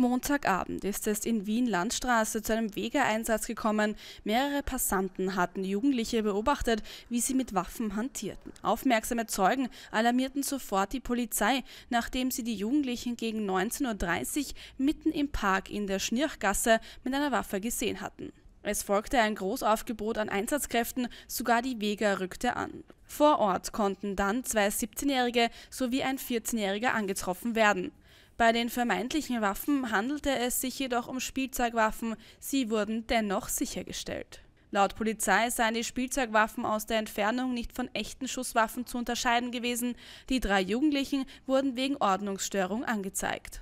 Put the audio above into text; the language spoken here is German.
Montagabend ist es in Wien-Landstraße zu einem Wegeeinsatz gekommen. Mehrere Passanten hatten Jugendliche beobachtet, wie sie mit Waffen hantierten. Aufmerksame Zeugen alarmierten sofort die Polizei, nachdem sie die Jugendlichen gegen 19.30 Uhr mitten im Park in der Schnirchgasse mit einer Waffe gesehen hatten. Es folgte ein Großaufgebot an Einsatzkräften, sogar die Vega rückte an. Vor Ort konnten dann zwei 17-Jährige sowie ein 14-Jähriger angetroffen werden. Bei den vermeintlichen Waffen handelte es sich jedoch um Spielzeugwaffen, sie wurden dennoch sichergestellt. Laut Polizei seien die Spielzeugwaffen aus der Entfernung nicht von echten Schusswaffen zu unterscheiden gewesen. Die drei Jugendlichen wurden wegen Ordnungsstörung angezeigt.